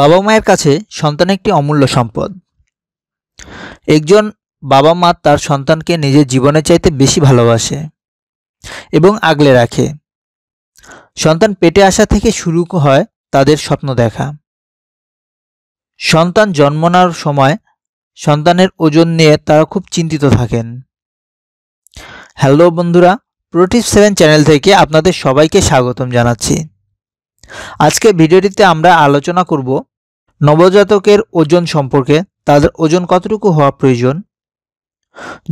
বাবা মায়ের কাছে সন্তান একটি অমূল্য সম্পদ একজন বাবা মা তার সন্তানকে নিজের জীবনের চাইতে বেশি ভালোবাসে এবং আগলে রাখে সন্তান পেটে আসা থেকে শুরু হয় তাদের স্বপ্ন দেখা সন্তান জন্মনার সময় সন্তানের ওজন নিয়ে তারা খুব চিন্তিত থাকেন হ্যালো বন্ধুরা প্রোটিভ সেভেন চ্যানেল থেকে আপনাদের সবাইকে স্বাগতম জানাচ্ছি আজকে ভিডিওটিতে আমরা আলোচনা করব নবজাতকের ওজন সম্পর্কে তাদের ওজন কতটুকু হওয়া প্রয়োজন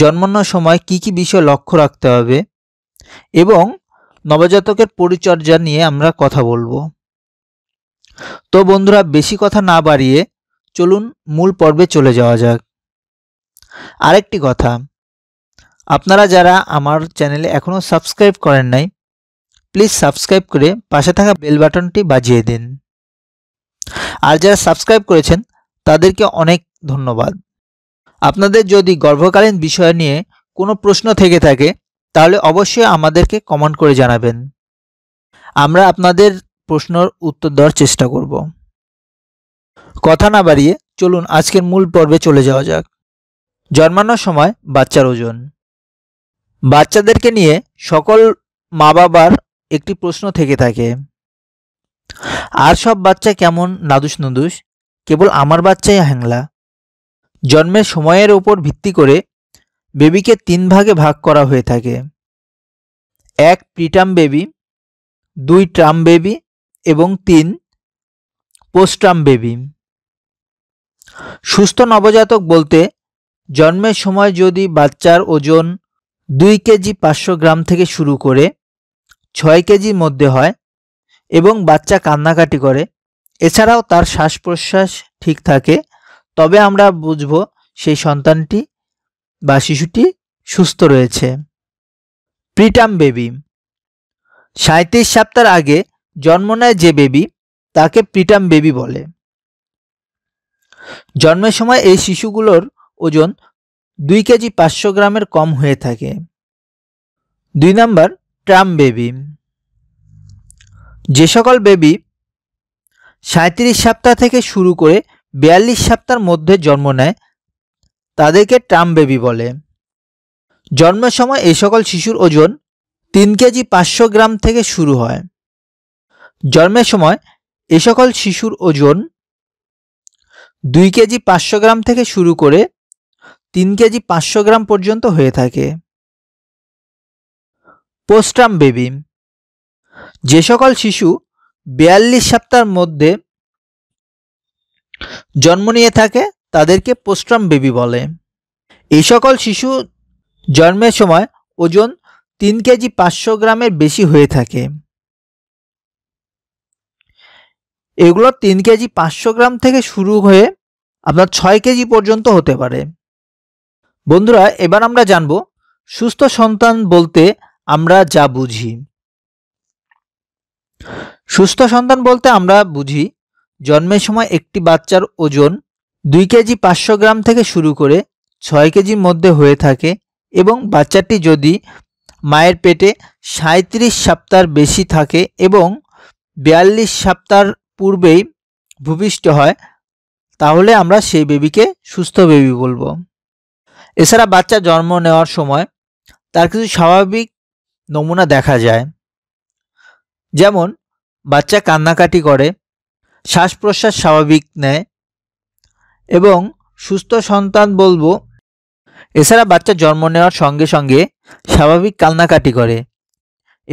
জন্মানোর সময় কি কি বিষয় লক্ষ্য রাখতে হবে এবং নবজাতকের পরিচর্যা নিয়ে আমরা কথা বলবো তো বন্ধুরা বেশি কথা না বাড়িয়ে চলুন মূল পর্বে চলে যাওয়া যাক আরেকটি কথা আপনারা যারা আমার চ্যানেলে এখনও সাবস্ক্রাইব করেন নাই প্লিজ সাবস্ক্রাইব করে পাশে থাকা বেল বাটনটি বাজিয়ে দিন আর যারা সাবস্ক্রাইব করেছেন তাদেরকে অনেক ধন্যবাদ আপনাদের যদি গর্ভকালীন বিষয় নিয়ে কোনো প্রশ্ন থেকে থাকে তাহলে অবশ্যই আমাদেরকে কমেন্ট করে জানাবেন আমরা আপনাদের প্রশ্নর উত্তর দেওয়ার চেষ্টা করব কথা না বাড়িয়ে চলুন আজকের মূল পর্বে চলে যাওয়া যাক জন্মানোর সময় বাচ্চার ওজন বাচ্চাদেরকে নিয়ে সকল মা বাবার একটি প্রশ্ন থেকে থাকে আর সব বাচ্চা কেমন নাদুস নুদুস কেবল আমার বাচ্চাই হ্যাংলা জন্মের সময়ের ওপর ভিত্তি করে বেবিকে তিন ভাগে ভাগ করা হয়ে থাকে এক প্রিটাম বেবি দুই ট্রাম বেবি এবং তিন পোস্ট্রাম বেবি সুস্থ নবজাতক বলতে জন্মের সময় যদি বাচ্চার ওজন দুই কেজি পাঁচশো গ্রাম থেকে শুরু করে ছয় কেজির মধ্যে হয় এবং বাচ্চা কান্নাকাটি করে এছাড়াও তার শ্বাস প্রশ্বাস ঠিক থাকে তবে আমরা বুঝব সেই সন্তানটি বা শিশুটি সুস্থ রয়েছে প্রিটাম বেবি সাঁত্রিশ সপ্তাহ আগে জন্ম নেয় যে বেবি তাকে প্রিটাম বেবি বলে জন্মের সময় এই শিশুগুলোর ওজন দুই কেজি পাঁচশো গ্রামের কম হয়ে থাকে দুই নাম্বার ট্রাম বেবি যে সকল বেবি সাঁত্রিশ সপ্তাহ থেকে শুরু করে বিয়াল্লিশ সপ্তাহের মধ্যে জন্ম নেয় তাদেরকে ট্রাম বেবি বলে জন্মের সময় এই সকল শিশুর ওজন তিন কেজি পাঁচশো গ্রাম থেকে শুরু হয় জন্মের সময় এ সকল শিশুর ওজন দুই কেজি পাঁচশো গ্রাম থেকে শুরু করে তিন কেজি পাঁচশো গ্রাম পর্যন্ত হয়ে থাকে পোস্টাম বেবি যে সকল শিশু বিয়াল্লিশ সপ্তাহের মধ্যে জন্ম নিয়ে থাকে তাদেরকে পোস্ট্রাম বেবি বলে এই সকল শিশু জন্মের সময় ওজন তিন কেজি পাঁচশো গ্রামের বেশি হয়ে থাকে এগুলো তিন কেজি পাঁচশো গ্রাম থেকে শুরু হয়ে আপনার ছয় কেজি পর্যন্ত হতে পারে বন্ধুরা এবার আমরা জানব সুস্থ সন্তান বলতে আমরা যা বুঝি সুস্থ সন্তান বলতে আমরা বুঝি জন্মের সময় একটি বাচ্চার ওজন দুই কেজি পাঁচশো গ্রাম থেকে শুরু করে ছয় কেজির মধ্যে হয়ে থাকে এবং বাচ্চাটি যদি মায়ের পেটে সাঁত্রিশ সপ্তাহ বেশি থাকে এবং বিয়াল্লিশ সপ্তাহ পূর্বেই ভূপিষ্ঠ হয় তাহলে আমরা সেই বেবিকে সুস্থ বেবি বলবো এছাড়া বাচ্চা জন্ম নেওয়ার সময় তার কিছু স্বাভাবিক নমুনা দেখা যায় যেমন বাচ্চা কান্নাকাটি করে শ্বাস প্রশ্বাস স্বাভাবিক নেয় এবং সুস্থ সন্তান বলবো এছাড়া বাচ্চা জন্ম নেওয়ার সঙ্গে সঙ্গে স্বাভাবিক কান্নাকাটি করে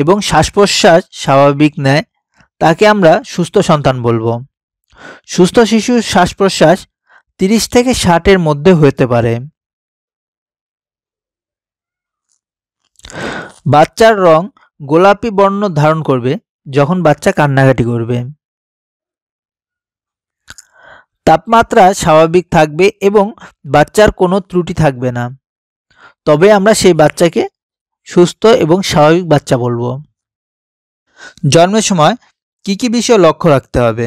এবং শ্বাস প্রশ্বাস স্বাভাবিক নেয় তাকে আমরা সুস্থ সন্তান বলবো সুস্থ শিশুর শ্বাস প্রশ্বাস তিরিশ থেকে ষাটের মধ্যে হতে পারে বাচ্চার রং গোলাপি বর্ণ ধারণ করবে যখন বাচ্চা কান্নাকাটি করবে তাপমাত্রা স্বাভাবিক থাকবে এবং বাচ্চার কোনো ত্রুটি থাকবে না তবে আমরা সেই বাচ্চাকে সুস্থ এবং স্বাভাবিক বাচ্চা বলবো জন্মের সময় কি কি বিষয় লক্ষ্য রাখতে হবে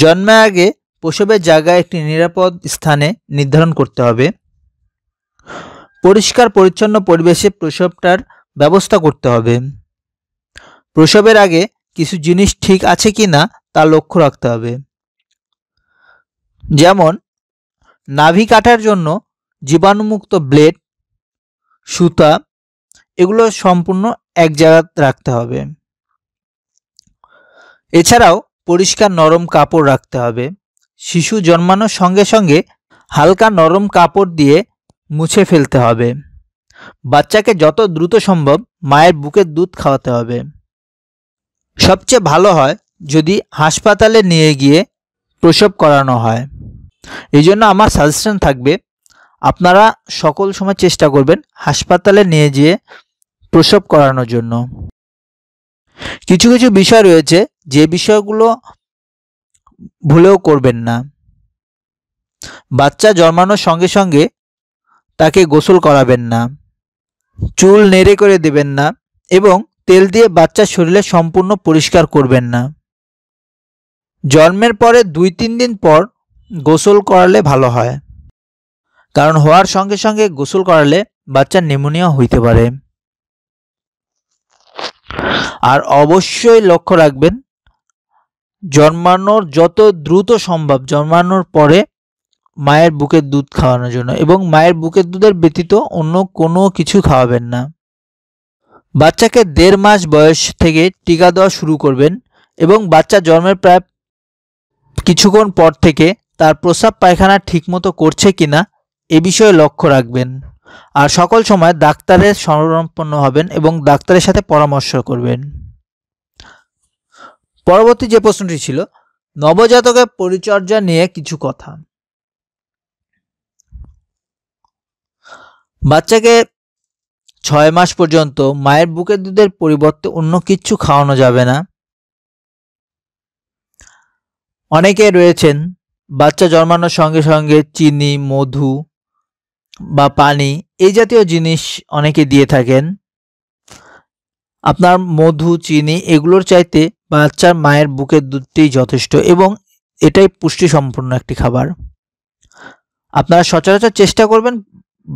জন্মের আগে প্রসবের জায়গা একটি নিরাপদ স্থানে নির্ধারণ করতে হবে পরিষ্কার পরিচ্ছন্ন পরিবেশে প্রসবটার ব্যবস্থা করতে হবে প্রসবের আগে কিছু জিনিস ঠিক আছে কি না তা লক্ষ্য রাখতে হবে যেমন নাভি কাটার জন্য জীবাণুমুক্ত ব্লেড সুতা এগুলো সম্পূর্ণ এক জায়গায় রাখতে হবে এছাড়াও পরিষ্কার নরম কাপড় রাখতে হবে শিশু জন্মানোর সঙ্গে সঙ্গে হালকা নরম কাপড় দিয়ে মুছে ফেলতে হবে বাচ্চাকে যত দ্রুত সম্ভব মায়ের বুকের দুধ খাওয়াতে হবে সবচেয়ে ভালো হয় যদি হাসপাতালে নিয়ে গিয়ে প্রসব করানো হয় এই জন্য আমার সাজেশন থাকবে আপনারা সকল সময় চেষ্টা করবেন হাসপাতালে নিয়ে গিয়ে প্রসব করানোর জন্য কিছু কিছু বিষয় রয়েছে যে বিষয়গুলো ভুলেও করবেন না বাচ্চা জন্মানোর সঙ্গে সঙ্গে তাকে গোসল করাবেন না চুল নেড়ে করে দেবেন না এবং তেল দিয়ে বাচ্চার শরীরে সম্পূর্ণ পরিষ্কার করবেন না জন্মের পরে দুই তিন দিন পর গোসল করালে ভালো হয় কারণ হওয়ার সঙ্গে সঙ্গে গোসল করালে বাচ্চা নিমোনিয়া হইতে পারে আর অবশ্যই লক্ষ্য রাখবেন জন্মানোর যত দ্রুত সম্ভব জন্মানোর পরে মায়ের বুকের দুধ খাওয়ানোর জন্য এবং মায়ের বুকের দুধের ব্যতীত অন্য কোনো কিছু খাওয়াবেন না বাচ্চাকে দেড় মাস বয়স থেকে টিকা দেওয়া শুরু করবেন এবং বাচ্চা জন্মের প্রায় কিছুক্ষণ পর থেকে তার প্রস্রাব পায়খানা ঠিকমতো করছে কিনা এ বিষয়ে লক্ষ্য রাখবেন আর সকল সময় ডাক্তারের সরম্পন্ন হবেন এবং ডাক্তারের সাথে পরামর্শ করবেন পরবর্তী যে প্রশ্নটি ছিল নবজাতকের পরিচর্যা নিয়ে কিছু কথা বাচ্চাকে ছয় মাস পর্যন্ত মায়ের বুকের দুধের পরিবর্তে অন্য কিচ্ছু খাওয়ানো যাবে না অনেকে রয়েছেন বাচ্চা জন্মানোর সঙ্গে সঙ্গে চিনি মধু বা পানি এই জাতীয় জিনিস অনেকে দিয়ে থাকেন আপনার মধু চিনি এগুলোর চাইতে বাচ্চার মায়ের বুকের দুধটি যথেষ্ট এবং এটাই পুষ্টিসম্পন্ন একটি খাবার আপনারা সচরাচর চেষ্টা করবেন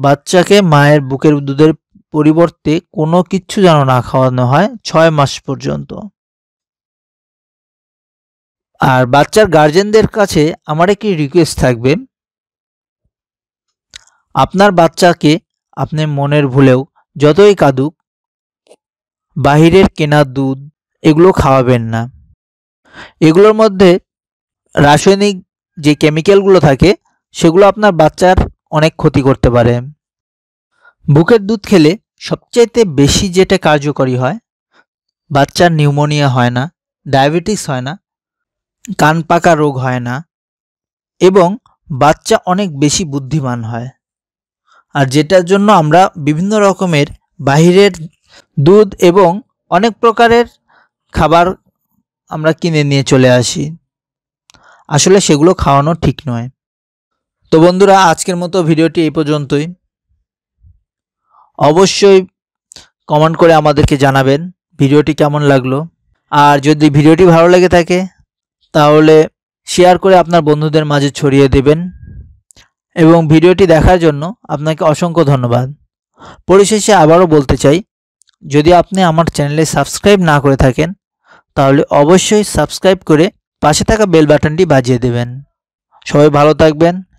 বাচ্চাকে মায়ের বুকের দুধের পরিবর্তে কোনো কিছু যেন না খাওয়ানো হয় ছয় মাস পর্যন্ত আর বাচ্চার গার্জেনদের কাছে আমার একটি রিকোয়েস্ট থাকবে আপনার বাচ্চাকে আপনি মনের ভুলেও যতই কাঁদুক বাহিরের কেনা দুধ এগুলো খাওয়াবেন না এগুলোর মধ্যে রাসায়নিক যে কেমিক্যালগুলো থাকে সেগুলো আপনার বাচ্চার অনেক ক্ষতি করতে পারে বুকের দুধ খেলে সবচাইতে বেশি যেটা কার্যকরী হয় বাচ্চার নিউমোনিয়া হয় না ডায়াবেটিস হয় না কান পাকা রোগ হয় না এবং বাচ্চা অনেক বেশি বুদ্ধিমান হয় আর যেটার জন্য আমরা বিভিন্ন রকমের বাহিরের দুধ এবং অনেক প্রকারের খাবার আমরা কিনে নিয়ে চলে আসি আসলে সেগুলো খাওয়ানো ঠিক নয় তো বন্ধুরা আজকের মতো ভিডিওটি এই পর্যন্তই অবশ্যই কমেন্ট করে আমাদেরকে জানাবেন ভিডিওটি কেমন লাগলো আর যদি ভিডিওটি ভালো লেগে থাকে তাহলে শেয়ার করে আপনার বন্ধুদের মাঝে ছড়িয়ে দেবেন এবং ভিডিওটি দেখার জন্য আপনাকে অসংখ্য ধন্যবাদ পরিশেষে আবারও বলতে চাই যদি আপনি আমার চ্যানেলে সাবস্ক্রাইব না করে থাকেন তাহলে অবশ্যই সাবস্ক্রাইব করে পাশে থাকা বেল বাটনটি বাজিয়ে দেবেন সবাই ভালো থাকবেন